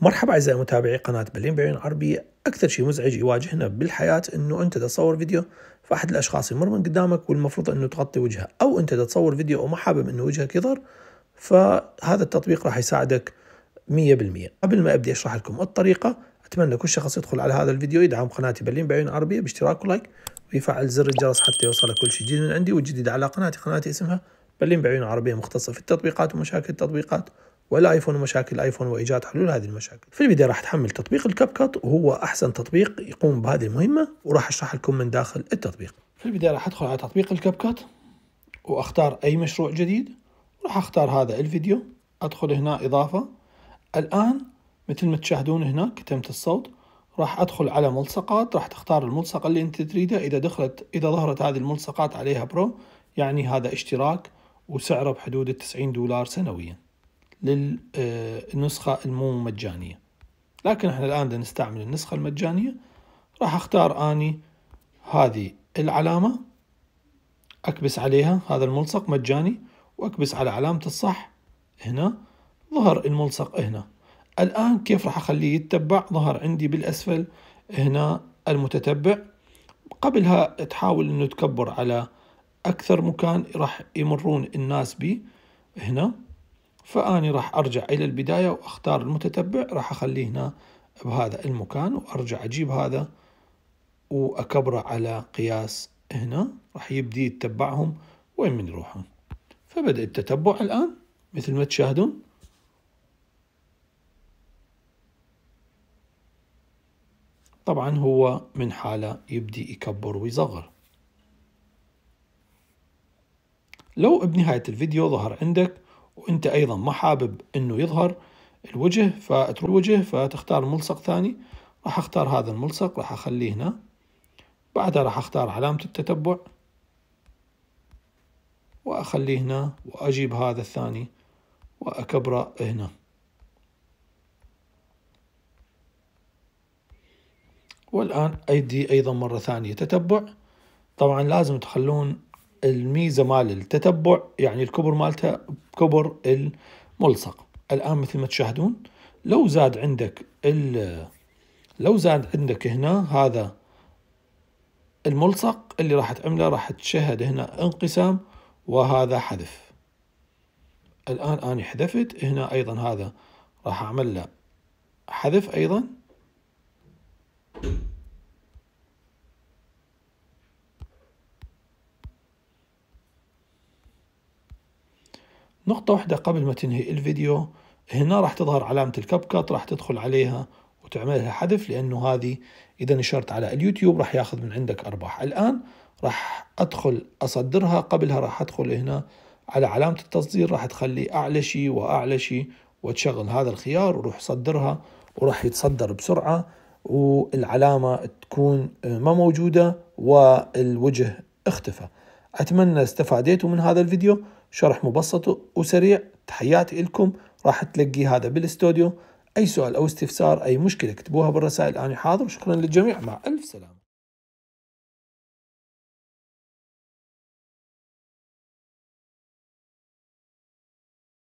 مرحبا اعزائي متابعي قناه برلين بعيون عربيه اكثر شيء مزعج يواجهنا بالحياه انه انت تصور فيديو فاحد الاشخاص يمر من قدامك والمفروض انه تغطي وجهه او انت تصور فيديو وما حابب انه وجهك يظهر فهذا التطبيق راح يساعدك 100% قبل ما ابدي اشرح لكم الطريقه اتمنى كل شخص يدخل على هذا الفيديو يدعم قناتي برلين بعيون عربيه باشتراك ولايك ويفعل زر الجرس حتى يوصلك كل شيء جديد من عندي والجديد على قناتي قناتي اسمها برلين بعيون عربيه مختصه في التطبيقات ومشاكل التطبيقات والايفون ومشاكل الايفون وايجاد حلول هذه المشاكل. في البدايه راح تحمل تطبيق الكاب كات وهو احسن تطبيق يقوم بهذه المهمه وراح اشرح لكم من داخل التطبيق. في البدايه راح ادخل على تطبيق الكاب كات واختار اي مشروع جديد راح اختار هذا الفيديو ادخل هنا اضافه الان مثل ما تشاهدون هنا كتمت الصوت راح ادخل على ملصقات راح تختار الملصق اللي انت تريده اذا دخلت اذا ظهرت هذه الملصقات عليها برو يعني هذا اشتراك وسعره بحدود التسعين دولار سنويا للنسخة آه، المو مجانية لكن احنا الآن بدنا نستعمل النسخة المجانية راح اختار اني هذه العلامة اكبس عليها هذا الملصق مجاني واكبس على علامة الصح هنا ظهر الملصق هنا الآن كيف راح أخليه يتبع ظهر عندي بالأسفل هنا المتتبع قبلها تحاول أنه تكبر على أكثر مكان راح يمرون الناس به هنا فأني راح أرجع إلى البداية وأختار المتتبع راح أخليه هنا بهذا المكان وأرجع أجيب هذا وأكبره على قياس هنا راح يبدي يتبعهم وين من يروحون فبدأ التتبع الآن مثل ما تشاهدون طبعا هو من حالة يبدي يكبر ويصغر لو بنهاية الفيديو ظهر عندك وانت ايضا ما حابب انه يظهر الوجه فتروح الوجه فتختار ملصق ثاني راح اختار هذا الملصق راح اخليه هنا بعدها راح اختار علامة التتبع واخليه هنا واجيب هذا الثاني واكبره هنا والآن أيدي أيضا مرة ثانية تتبع طبعا لازم تخلون الميزة مال التتبع يعني الكبر مالتها كبر الملصق الآن مثل ما تشاهدون لو زاد عندك لو زاد عندك هنا هذا الملصق اللي راح تعمله راح تشهد هنا انقسام وهذا حذف الآن أنا حذفت هنا أيضا هذا راح أعمل له حذف أيضا نقطة واحدة قبل ما تنهي الفيديو هنا راح تظهر علامة الكب كات راح تدخل عليها وتعملها حذف لأنه هذه إذا نشرت على اليوتيوب راح ياخذ من عندك أرباح الآن راح أدخل أصدرها قبلها راح أدخل هنا على علامة التصدير راح تخلي أعلى شيء وأعلى شيء وتشغل هذا الخيار وروح صدرها وراح يتصدر بسرعة والعلامة تكون ما موجودة والوجه اختفى أتمنى استفاديتوا من هذا الفيديو شرح مبسط وسريع تحياتي لكم راح تلقي هذا بالاستوديو أي سؤال أو استفسار أي مشكلة اكتبوها بالرسائل أنا حاضر شكرا للجميع مع ألف سلامة